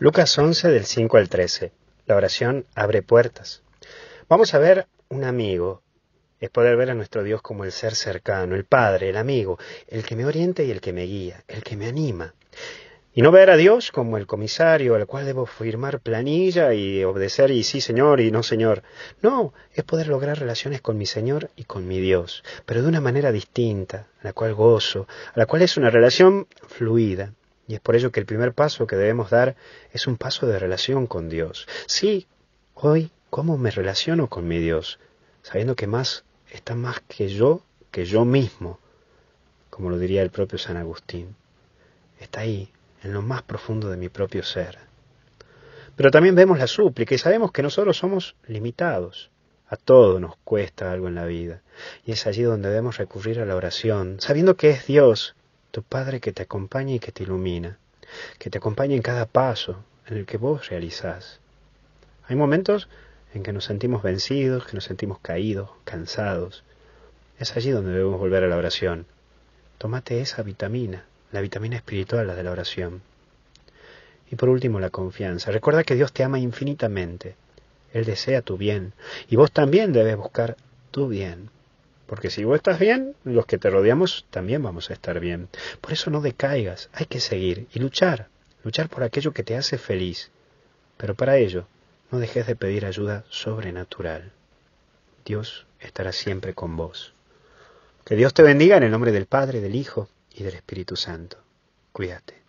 Lucas 11 del 5 al 13. La oración abre puertas. Vamos a ver un amigo. Es poder ver a nuestro Dios como el ser cercano, el Padre, el amigo, el que me orienta y el que me guía, el que me anima. Y no ver a Dios como el comisario al cual debo firmar planilla y obedecer y sí Señor y no Señor. No, es poder lograr relaciones con mi Señor y con mi Dios, pero de una manera distinta, a la cual gozo, a la cual es una relación fluida. Y es por ello que el primer paso que debemos dar es un paso de relación con Dios. Sí, hoy, ¿cómo me relaciono con mi Dios? Sabiendo que más está más que yo, que yo mismo, como lo diría el propio San Agustín. Está ahí, en lo más profundo de mi propio ser. Pero también vemos la súplica y sabemos que nosotros somos limitados. A todo nos cuesta algo en la vida. Y es allí donde debemos recurrir a la oración, sabiendo que es Dios tu Padre que te acompaña y que te ilumina, que te acompaña en cada paso en el que vos realizás. Hay momentos en que nos sentimos vencidos, que nos sentimos caídos, cansados. Es allí donde debemos volver a la oración. Tómate esa vitamina, la vitamina espiritual, la de la oración. Y por último, la confianza. Recuerda que Dios te ama infinitamente. Él desea tu bien. Y vos también debes buscar tu bien. Porque si vos estás bien, los que te rodeamos también vamos a estar bien. Por eso no decaigas, hay que seguir y luchar, luchar por aquello que te hace feliz. Pero para ello, no dejes de pedir ayuda sobrenatural. Dios estará siempre con vos. Que Dios te bendiga en el nombre del Padre, del Hijo y del Espíritu Santo. Cuídate.